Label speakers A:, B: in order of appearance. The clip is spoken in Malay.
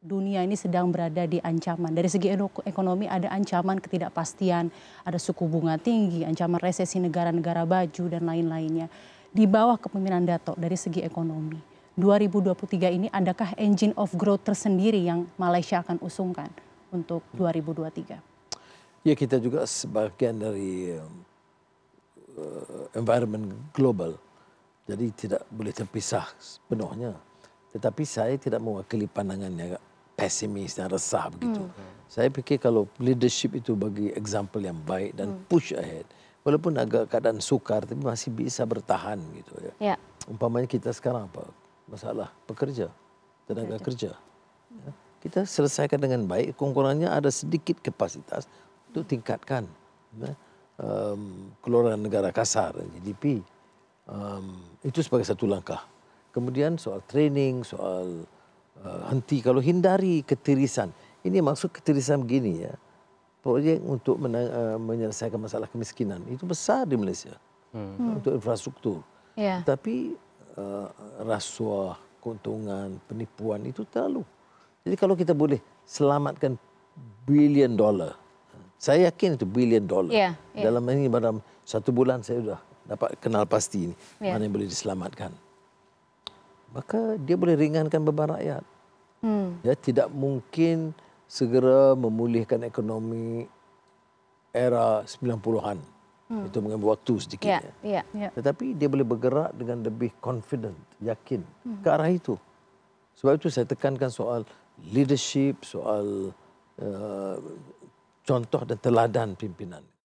A: dunia ini sedang berada di ancaman. Dari segi ekonomi ada ancaman ketidakpastian, ada suku bunga tinggi, ancaman resesi negara-negara baju dan lain-lainnya. Di bawah kepemimpinan Dato dari segi ekonomi, 2023 ini adakah engine of growth tersendiri yang Malaysia akan usungkan untuk 2023?
B: Ya kita juga sebagian dari uh, environment global, jadi tidak boleh terpisah sepenuhnya. Tetapi saya tidak mewakili pandangannya pesimis dan resah begitu. Hmm. Saya fikir kalau leadership itu bagi example yang baik dan hmm. push ahead. Walaupun agak keadaan sukar tapi masih bisa bertahan gitu ya. ya. Umpamanya kita sekarang apa? Masalah pekerja, tenaga pekerja. kerja. Ya. Kita selesaikan dengan baik, kekurangannya ada sedikit kapasitas untuk hmm. tingkatkan. Ya. Um, keluaran negara kasar, GDP. Um, itu sebagai satu langkah. Kemudian soal training, soal uh, henti kalau hindari ketirisan. Ini maksud ketirisan begini ya. Projek untuk uh, menyelesaikan masalah kemiskinan itu besar di Malaysia. Hmm. hmm. Untuk infrastruktur. Yeah. Tapi uh, rasuah, keuntungan, penipuan itu terlalu. Jadi kalau kita boleh selamatkan billion dollar, Saya yakin itu billion dollar Yeah, yeah. Dalam ini dalam satu bulan saya sudah dapat kenal pasti ini. Yeah. Mana yang boleh diselamatkan maka dia boleh ringankan beban rakyat. Hmm. Ya, tidak mungkin segera memulihkan ekonomi era 90-an. Hmm. Itu mengambil waktu sedikit. Ya, ya. Ya, ya. Tetapi dia boleh bergerak dengan lebih confident, yakin hmm. ke arah itu. Sebab itu saya tekankan soal leadership, soal uh, contoh dan teladan pimpinan.